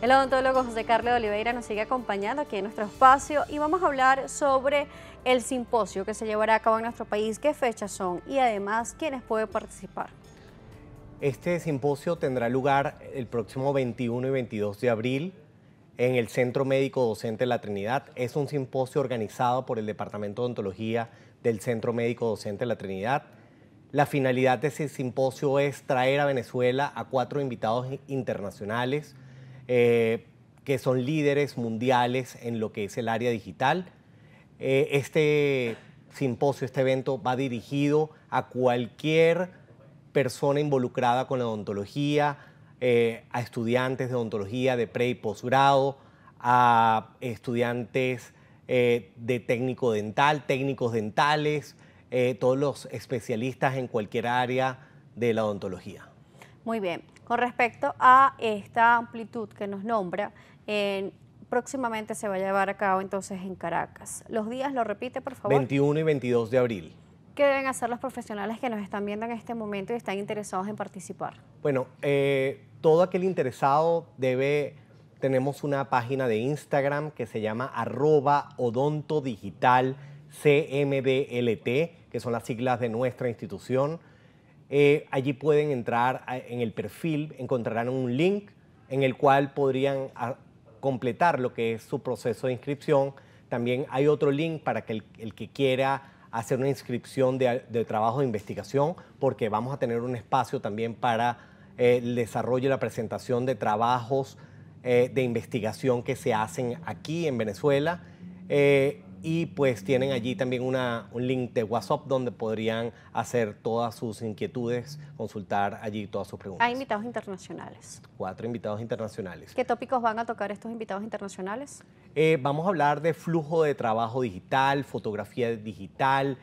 El odontólogo José Carlos Oliveira nos sigue acompañando aquí en nuestro espacio y vamos a hablar sobre el simposio que se llevará a cabo en nuestro país, qué fechas son y además quiénes pueden participar. Este simposio tendrá lugar el próximo 21 y 22 de abril en el Centro Médico Docente de la Trinidad. Es un simposio organizado por el Departamento de Odontología del Centro Médico Docente de la Trinidad. La finalidad de ese simposio es traer a Venezuela a cuatro invitados internacionales eh, que son líderes mundiales en lo que es el área digital. Eh, este simposio, este evento va dirigido a cualquier persona involucrada con la odontología, eh, a estudiantes de odontología de pre y posgrado, a estudiantes de técnico dental, técnicos dentales, todos los especialistas en cualquier área de la odontología. Muy bien. Con respecto a esta amplitud que nos nombra, próximamente se va a llevar a cabo entonces en Caracas. Los días, lo repite, por favor. 21 y 22 de abril. ¿Qué deben hacer los profesionales que nos están viendo en este momento y están interesados en participar? Bueno, eh, todo aquel interesado debe, tenemos una página de Instagram que se llama arroba odontodigitalcmblt, que son las siglas de nuestra institución. Eh, allí pueden entrar en el perfil, encontrarán un link en el cual podrían ah, completar lo que es su proceso de inscripción. También hay otro link para que el, que quiera hacer una inscripción de, trabajo de investigación, porque vamos a tener un espacio también para eh, el desarrollo y la presentación de trabajos eh, de investigación que se hacen aquí en Venezuela y pues tienen allí también un link de WhatsApp donde podrían hacer todas sus inquietudes, consultar allí todas sus preguntas. Hay invitados internacionales. Cuatro invitados internacionales. ¿Qué tópicos van a tocar estos invitados internacionales? Eh, vamos a hablar de flujo de trabajo digital, fotografía digital,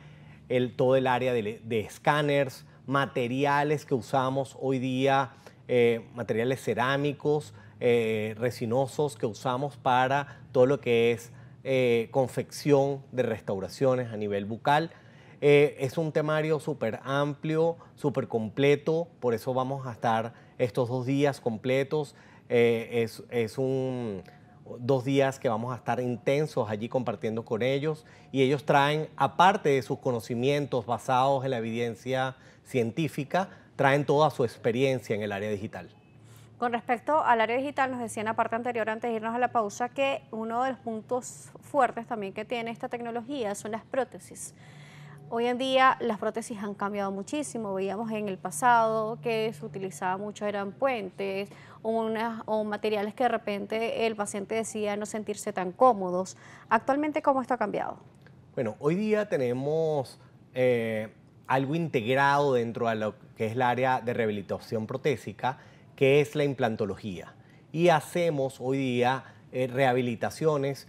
todo el área de, escáneres, materiales que usamos hoy día, eh, materiales cerámicos, eh, resinosos que usamos para todo lo que es eh, confección de restauraciones a nivel bucal. Eh, es un temario súper amplio, súper completo, por eso vamos a estar estos dos días completos. Eh, es, es un, dos días que vamos a estar intensos allí compartiendo con ellos y ellos traen, aparte de sus conocimientos basados en la evidencia científica, traen toda su experiencia en el área digital. Con respecto al área digital, nos decía en la parte anterior, antes de irnos a la pausa, que uno de los puntos fuertes también que tiene esta tecnología son las prótesis. Hoy en día las prótesis han cambiado muchísimo. Veíamos en el pasado que se utilizaba mucho, eran puentes o, o materiales que de repente el paciente decía no sentirse tan cómodos. Actualmente, ¿cómo esto ha cambiado? Bueno, hoy día tenemos eh, algo integrado dentro de lo que es el área de rehabilitación protésica que es la implantología. Y hacemos hoy día eh, rehabilitaciones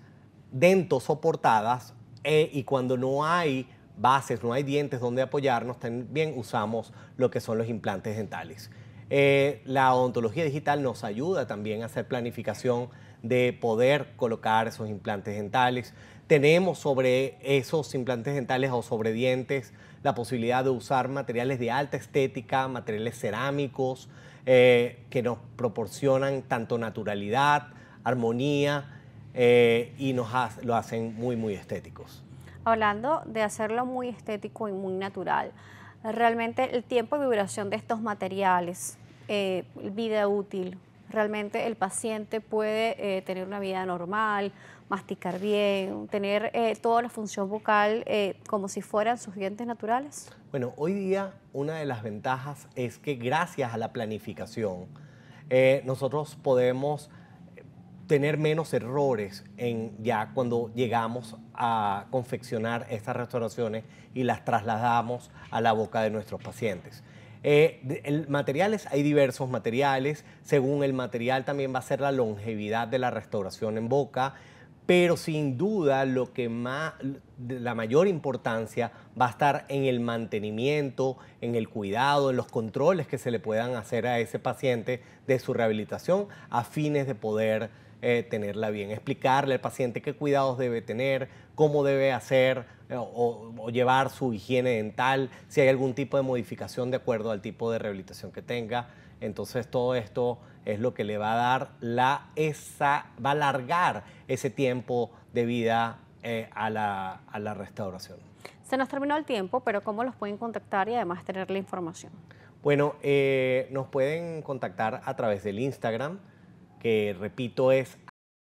dentosoportadas soportadas e, y cuando no hay bases, no hay dientes donde apoyarnos, también usamos lo que son los implantes dentales. Eh, la odontología digital nos ayuda también a hacer planificación de poder colocar esos implantes dentales. Tenemos sobre esos implantes dentales o sobre dientes la posibilidad de usar materiales de alta estética, materiales cerámicos, eh, que nos proporcionan tanto naturalidad, armonía eh, y nos lo hacen muy, muy estéticos. Hablando de hacerlo muy estético y muy natural, realmente el tiempo de duración de estos materiales, eh, vida útil, Realmente el paciente puede eh, tener una vida normal, masticar bien, tener eh, toda la función vocal eh, como si fueran sus dientes naturales. Bueno, hoy día una de las ventajas es que gracias a la planificación nosotros podemos tener menos errores en ya cuando llegamos a confeccionar estas restauraciones y las trasladamos a la boca de nuestros pacientes. Eh, materiales, hay diversos materiales. Según el material también va a ser la longevidad de la restauración en boca. Pero sin duda lo que más, la mayor importancia va a estar en el mantenimiento, en el cuidado, en los controles que se le puedan hacer a ese paciente de su rehabilitación a fines de poder eh, tenerla bien, explicarle al paciente qué cuidados debe tener, cómo debe hacer eh, o, llevar su higiene dental, si hay algún tipo de modificación de acuerdo al tipo de rehabilitación que tenga. Entonces todo esto es lo que le va a dar la esa, va a alargar ese tiempo de vida eh, a, la, a la restauración. Se nos terminó el tiempo, pero ¿cómo los pueden contactar y además tener la información? Bueno, nos pueden contactar a través del Instagram, que repito es